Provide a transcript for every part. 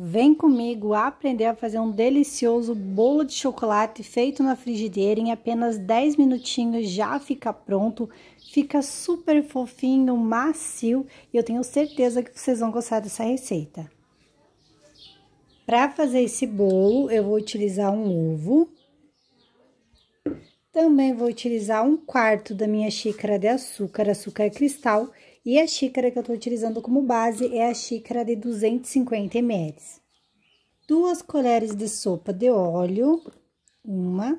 Vem comigo aprender a fazer um delicioso bolo de chocolate feito na frigideira em apenas 10 minutinhos, já fica pronto, fica super fofinho, macio e eu tenho certeza que vocês vão gostar dessa receita. Para fazer esse bolo, eu vou utilizar um ovo. Também vou utilizar um quarto da minha xícara de açúcar, açúcar cristal e a xícara que eu estou utilizando como base é a xícara de 250 ml. Duas colheres de sopa de óleo, uma,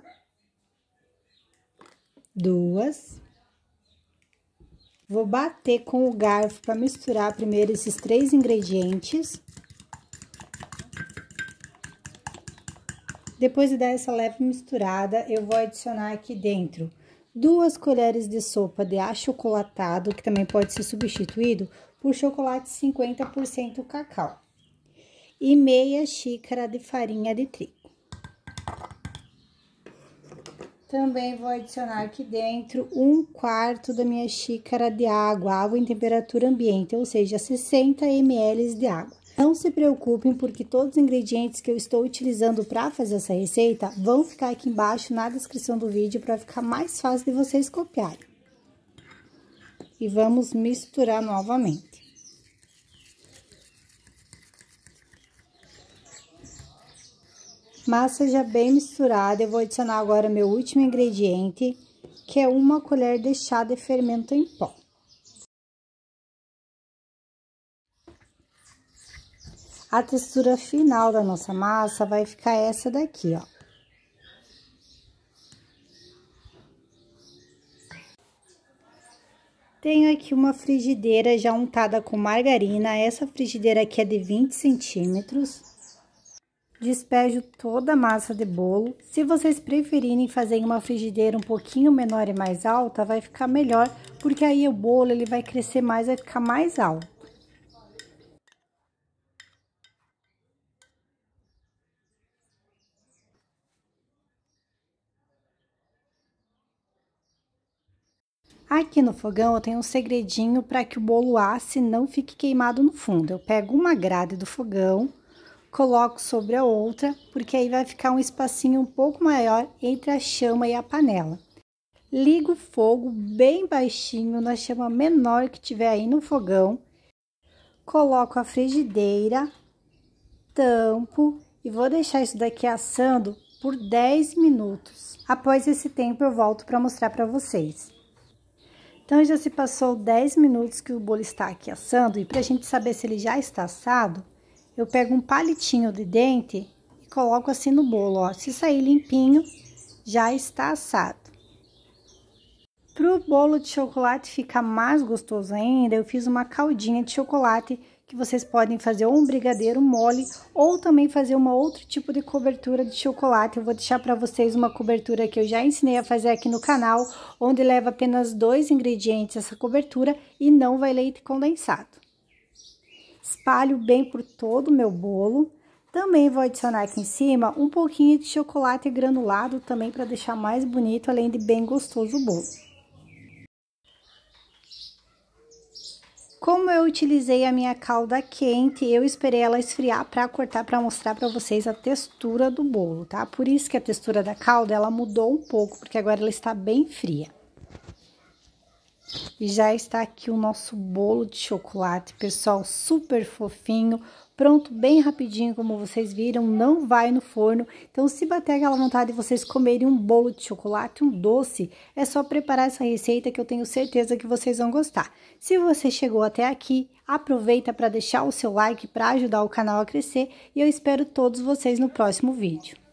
duas. Vou bater com o garfo para misturar primeiro esses três ingredientes. Depois de dar essa leve misturada, eu vou adicionar aqui dentro duas colheres de sopa de achocolatado, que também pode ser substituído por chocolate 50% cacau, e meia xícara de farinha de trigo. Também vou adicionar aqui dentro um quarto da minha xícara de água, água em temperatura ambiente, ou seja, 60 ml de água. Não se preocupem, porque todos os ingredientes que eu estou utilizando para fazer essa receita vão ficar aqui embaixo na descrição do vídeo para ficar mais fácil de vocês copiarem. E vamos misturar novamente. Massa já bem misturada, eu vou adicionar agora meu último ingrediente, que é uma colher de chá de fermento em pó. A textura final da nossa massa vai ficar essa daqui, ó. Tenho aqui uma frigideira já untada com margarina. Essa frigideira aqui é de 20 centímetros. Despejo toda a massa de bolo. Se vocês preferirem fazer em uma frigideira um pouquinho menor e mais alta, vai ficar melhor, porque aí o bolo ele vai crescer mais, vai ficar mais alto. Aqui no fogão eu tenho um segredinho para que o bolo asse não fique queimado no fundo. Eu pego uma grade do fogão, coloco sobre a outra, porque aí vai ficar um espacinho um pouco maior entre a chama e a panela. Ligo o fogo bem baixinho na chama menor que tiver aí no fogão. Coloco a frigideira, tampo e vou deixar isso daqui assando por 10 minutos. Após esse tempo eu volto para mostrar para vocês. Então, já se passou 10 minutos que o bolo está aqui assando e para a gente saber se ele já está assado, eu pego um palitinho de dente e coloco assim no bolo, ó. Se sair limpinho, já está assado. Para o bolo de chocolate ficar mais gostoso ainda, eu fiz uma caldinha de chocolate que vocês podem fazer ou um brigadeiro mole ou também fazer uma outro tipo de cobertura de chocolate. Eu vou deixar para vocês uma cobertura que eu já ensinei a fazer aqui no canal, onde leva apenas dois ingredientes essa cobertura e não vai leite condensado. Espalho bem por todo o meu bolo. Também vou adicionar aqui em cima um pouquinho de chocolate granulado também para deixar mais bonito, além de bem gostoso o bolo. Como eu utilizei a minha calda quente, eu esperei ela esfriar para cortar para mostrar para vocês a textura do bolo, tá? Por isso que a textura da calda ela mudou um pouco, porque agora ela está bem fria. E já está aqui o nosso bolo de chocolate, pessoal, super fofinho, pronto bem rapidinho, como vocês viram, não vai no forno. Então, se bater aquela vontade de vocês comerem um bolo de chocolate, um doce, é só preparar essa receita que eu tenho certeza que vocês vão gostar. Se você chegou até aqui, aproveita para deixar o seu like para ajudar o canal a crescer e eu espero todos vocês no próximo vídeo.